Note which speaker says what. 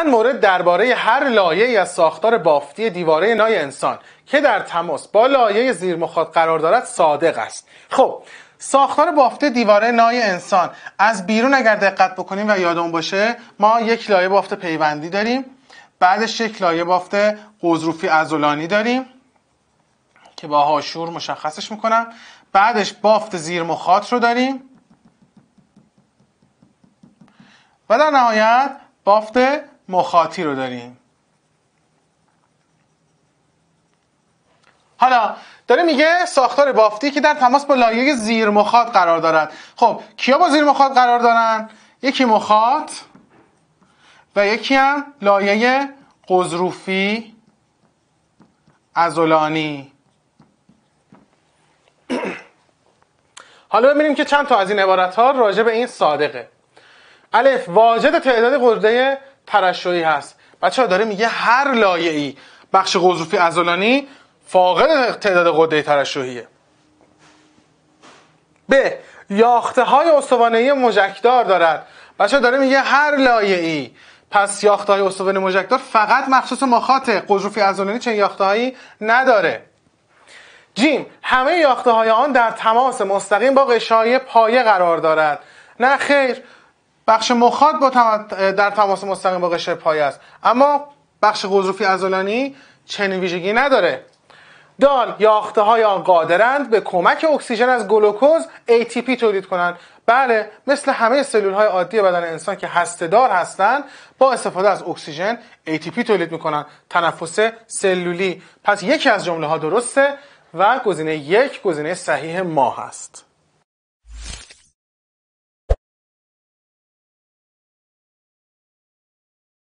Speaker 1: چند مورد درباره هر لایه از ساختار بافتی دیواره نای انسان که در تماس با لایه مخاط قرار دارد صادق است خب ساختار بافته دیواره نای انسان از بیرون اگر دقت بکنیم و یادمون باشه ما یک لایه بافت پیوندی داریم بعدش یک لایه بافت قزروفی ازولانی داریم که با هاشور مشخصش میکنم بعدش بافت زیر مخاط رو داریم و در نهایت بافت مخاطی رو داریم حالا داره میگه ساختار بافتی که در تماس با لایه زیر مخاط قرار دارد خب کیا با زیر مخاط قرار دارن یکی مخاط و یکی هم لایه قزروفی ازولانی حالا ببینیم که چند تا از این عبارت ها راجع به این صادقه الف واجد تعداد قرده پرشویی هست بچه ها داره میگه هر لایه ای بخش غضروفی ازولانی فاقد تعداد قده ترشوهیه به یاخته های استوانهی مجکدار دارد بچه داره میگه هر لایه ای پس یاخته های استوانه مجکدار فقط مخصوص مخاطه قضروفی ازولانی چنین یاخته هایی نداره جیم همه یاخته های آن در تماس مستقیم با قشای پایه قرار دارد نه خیر بخش مخاط با در تماس مستقیم با قشر پایه است اما بخش غضروفی ازولانی چنین ویژگی نداره دال یاخته های آن قادرند به کمک اکسیژن از گلوکوز ATP تولید کنند بله مثل همه سلول های عادی بدن انسان که دار هستند با استفاده از اکسیژن ATP تولید میکنند تنفس سلولی پس یکی از جمله ها درسته و گزینه یک گزینه صحیح ما هست